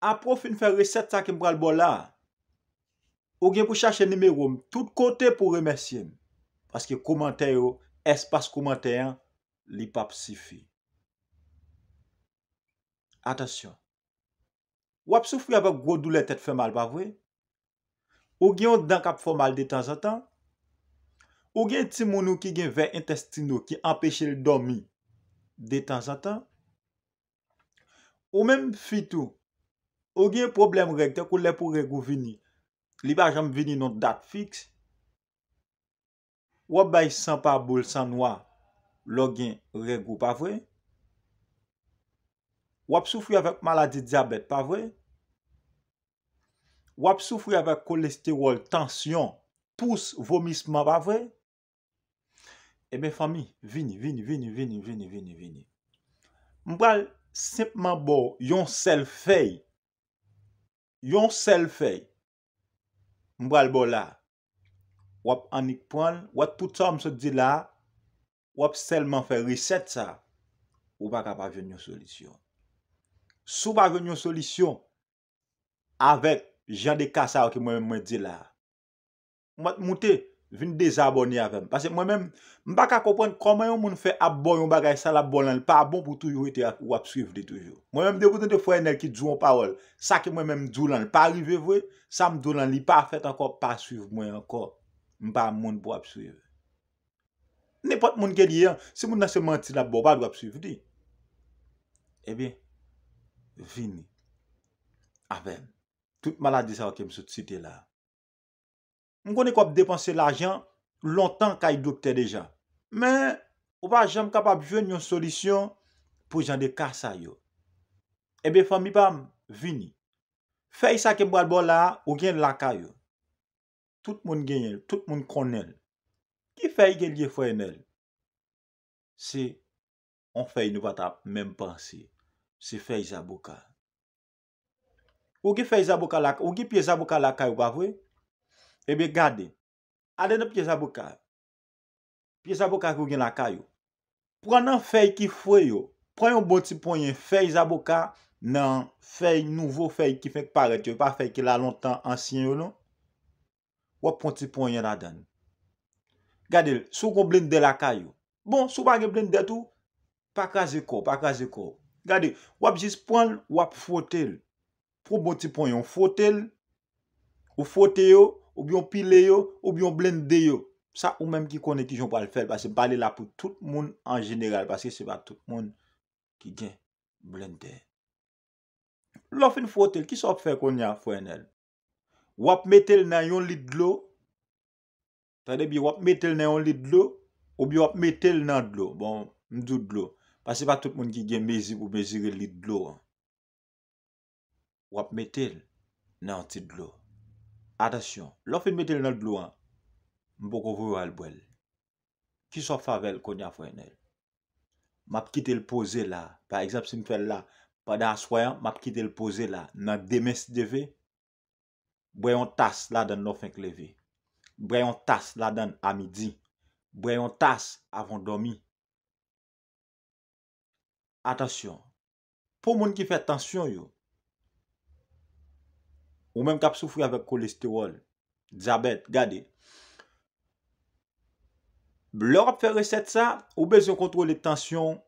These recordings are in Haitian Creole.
apro fin fè resèt sa kem pral bol la, ou gen pou chache nimeroum, tout kote pou remersyen, paske komantèyo, espas komantèyan, li pap sifi. Atensyon, wap soufri avèk gwo doulet et fè mal bavwe, ou gen dan kap fè mal de tans an tan, ou gen timounou ki gen vè intestino ki empèche le domi de tans an tan, ou men fitou ou gen problem rek, te kou le pou regou vini, li ba jom vini nou dat fix, wap bay san pa bol san wap, lo gen regou, pa vwe? Wap soufri avak maladi diabet, pa vwe? Wap soufri avak kolesterol, tansyon, pousse, vomisman, pa vwe? E me fami, vini, vini, vini, vini, vini, vini, vini. Mbwa, simpman bo, yon sel fey, Yon sel fey, mbral bo la, wap anik pon, wap tout som se di la, wap selman fe riset sa, ou baka pa venyon solisyon. Sou pa venyon solisyon, avèk jan de kasa wè ki mwen mwen di la, mwat moutè. Vin dezabonye avèm. Pase mwen mèm mbak akopwen koman yon moun fè abon yon bagay sa la bon lan. Pa abon pou tou yon ite wap suiv li toujou. Mwen mèm dekouten te fwenel ki djou an parol. Sa ki mwen mèm djou lan. Pa rive vwe, sa mdou lan li pa fèt ankor, pa suiv mwen ankor. Mpa moun pou wap suiv. Nèpot moun ke li yon. Se moun nan se manti la bon, pa dwa wap suiv li. Ebi, eh vin avèm. Tout malade sa wakèm sou tsite la. Mwen konen kop depanse l ajan, lontan ka idokte deja. Men, ou pa jen m kapap jwen yon solisyon pou jan de kasa yo. Ebe, fami pam, vini, fey sa kem wadbo la, ou gen laka yo. Tout moun gen el, tout moun kon el. Ki fey gen liye foy en el? Se, an fey nou vata menm panse, se fey zaboka. Ou ki fey zaboka laka, ou ki piye zaboka laka yo pa vwey, Ebe gade, ade nou piye zaboka. Piye zaboka kou gen lakay yo. Pwè nan fèy ki fwe yo, pwè yon boti ponye fèy zaboka nan fèy nouvo fèy ki fèk paretyo, pa fèy ki la lontan ansinyo nou, wèp ponye ponye la dan. Gade, sou kon blende lakay yo. Bon, sou pa gen blende tout, pa kaze kou, pa kaze kou. Gade, wèp jis bon pon, wèp fote yo. Pwè boti ponye, wèp fote yo. Wèp fote yo, Ou bi yon pile yo, ou bi yon blende yo. Sa ou menm ki konen ki joun pa l fel. Pase bale la pou tout moun an general. Pase se pa tout moun ki gen blende. Lo fin fote, ki sa fwe kon yon fwenel? Wap metel nan yon lit dlo? Tade bi wap metel nan yon lit dlo? Ou bi wap metel nan dlo? Bon, mdou dlo. Pase se pa tout moun ki gen mezi pou mezi li dlo. Wap metel nan ti dlo. Atasyon, lò fèm metè lè nòl blou an, mpò kòvè wè lè bwè lè. Ki so favel kònyan fòy nèl. Map kitè lè pozè lè. Par exemple, si mfè lè lè, padan aswayan, map kitè lè pozè lè. Nan demè si devè, bwè yon tas lè dan lò fèm kleve. Bwè yon tas lè dan amidi. Bwè yon tas avon domi. Atasyon, pou moun ki fè tansyon yo, Ou menm kap soufri avè kolesterol, diabet, gade. Blor ap fè reset sa, ou bez yon kontrol lè tansyon,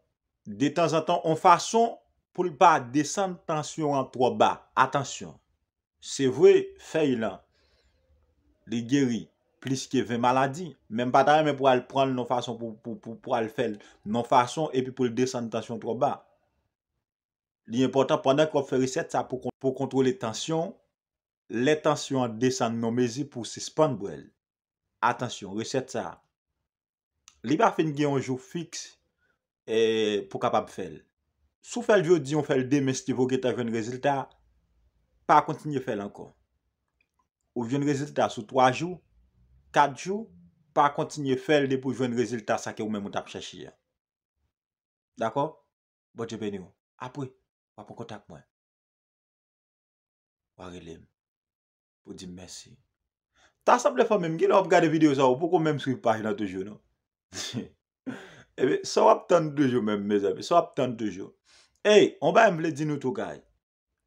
de tans an tan, an fason pou l pa desan tansyon an 3 ba. Atansyon. Se vwe, fè yon lan, lè gèri, plis kè vè maladi, menm pa tarè menm pou al pran lè an fason, pou al fè lè an non fason, epi pou lè desan tansyon an 3 ba. Li yon potan, pandan kwa fè reset sa, pou kontrol lè tansyon, Le tansyon desan nou mezi pou se span bwel. Atansyon, resep sa. Li ba fin gen yon jou fiks eh, pou kapap fel. Sou fel vyo di yon fel demen stivou geta jwen rezultat, pa kontinye fel ankon. Ou jwen rezultat sou 3 jou, 4 jou, pa kontinye fel depo jwen rezultat sa ke ou men mout ap chachia. Dako? Bote ben yo. Apoi, wapon kontak mwen. Wari lem. Po di mersi. Ta sa ple fò mèm. Gè la ouf gade videyo sa ou. Pou kon mèm souk pa jè nan toujou nou. Ebe, sa wap tante toujou mèm, mèzèm. Sa wap tante toujou. E, on ba mble di nou tou gaj.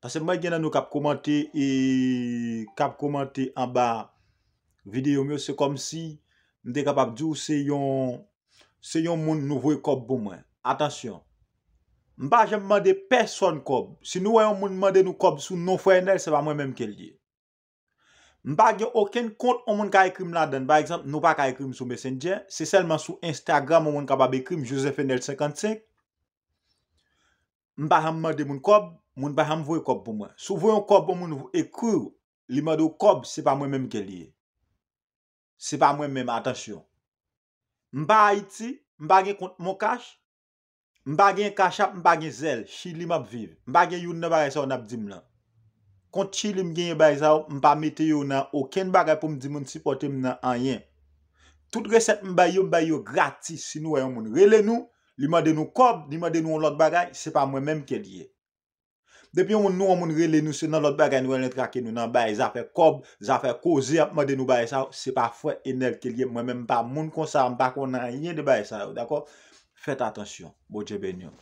Tase mwen gen nan nou kap komante e kap komante an ba videyo mèm. Se kom si, mwen de kap ap djou se yon moun nou vwe kòp pou mwen. Atensyon. Mba jè mwen mende person kòp. Si nou wè yon moun mende nou kòp sou nou fwenel, se va mwen mèm ke ldiye. Mpa gen oken kont ou moun ka ekrim la den. Par exemple, nou pa ka ekrim sou messenger. Se selman sou Instagram ou moun ka pa bekrim, josephennel55. Mpa ham mwade moun kob, moun mpa ham vwe kob pou mwen. Sou vwe yon kob pou moun vwe ekru, li mwade yon kob, se pa mwen menm ke liye. Se pa mwen menm, atasyon. Mpa Haiti, mpa gen kont mwokash. Mpa gen kashap, mpa gen zel, shi li mwap viv. Mpa gen yon nabare sa ou nabdim lan. konti li m genye baye sa ou, m pa mete yo nan oken bagay pou m di moun si pote m nan anyen. Tout resep m baye yo, m baye yo gratis, si nou wè e yon moun rele nou, li m wè de nou kob, li m wè de nou an lot bagay, se pa mwen mèm ke liye. Depi yon m wè de nou an moun rele nou, se nan lot bagay, nou wè lè trake nou nan baye zafè kob, zafè kozi, m wè de nou baye sa ou, se pa fwè enel ke liye, m wè mè m pa moun konsan, m pa kon nan anyen de baye sa ou, dako? Fèt atensyon, bo djebe nyon.